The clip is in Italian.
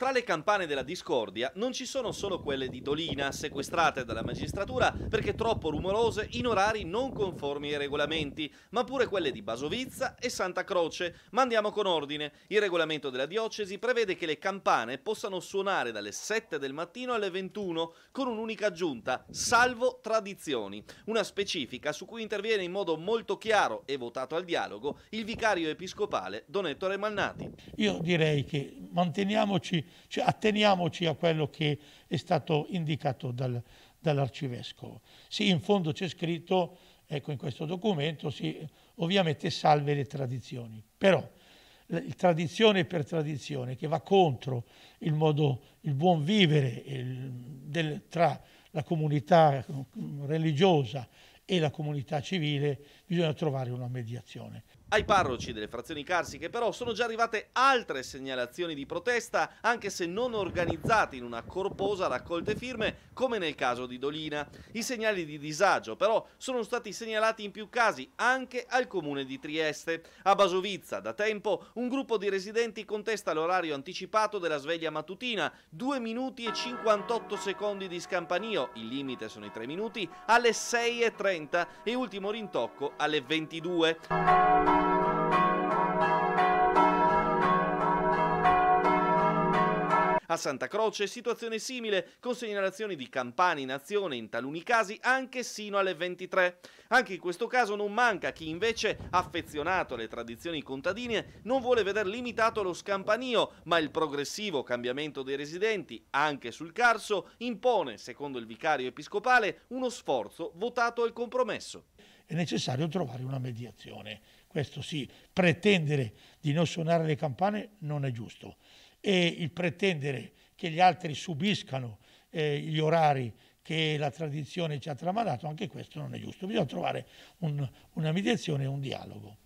Tra le campane della discordia non ci sono solo quelle di Dolina, sequestrate dalla magistratura perché troppo rumorose in orari non conformi ai regolamenti, ma pure quelle di Basovizza e Santa Croce. Ma andiamo con ordine. Il regolamento della diocesi prevede che le campane possano suonare dalle 7 del mattino alle 21 con un'unica aggiunta, salvo tradizioni. Una specifica su cui interviene in modo molto chiaro e votato al dialogo il vicario episcopale Don Ettore Malnati. Io direi che manteniamoci cioè, atteniamoci a quello che è stato indicato dal, dall'arcivescovo. Sì, in fondo c'è scritto, ecco in questo documento, sì, ovviamente salve le tradizioni, però tradizione per tradizione che va contro il, modo, il buon vivere il, del, tra la comunità mm, religiosa e la comunità civile, bisogna trovare una mediazione. Ai parroci delle frazioni carsiche però sono già arrivate altre segnalazioni di protesta, anche se non organizzate in una corposa raccolta firme come nel caso di Dolina. I segnali di disagio però sono stati segnalati in più casi anche al comune di Trieste. A Basovizza da tempo un gruppo di residenti contesta l'orario anticipato della sveglia mattutina, 2 minuti e 58 secondi di scampanio, il limite sono i 3 minuti, alle 6.30 e ultimo rintocco alle 22. A Santa Croce situazione simile, con segnalazioni di campani in azione, in taluni casi anche sino alle 23. Anche in questo caso non manca chi invece, affezionato alle tradizioni contadine, non vuole veder limitato lo scampanio, ma il progressivo cambiamento dei residenti, anche sul Carso, impone, secondo il vicario episcopale, uno sforzo votato al compromesso. È necessario trovare una mediazione, questo sì, pretendere di non suonare le campane non è giusto e il pretendere che gli altri subiscano eh, gli orari che la tradizione ci ha tramandato, anche questo non è giusto. Bisogna trovare un, una mediazione e un dialogo.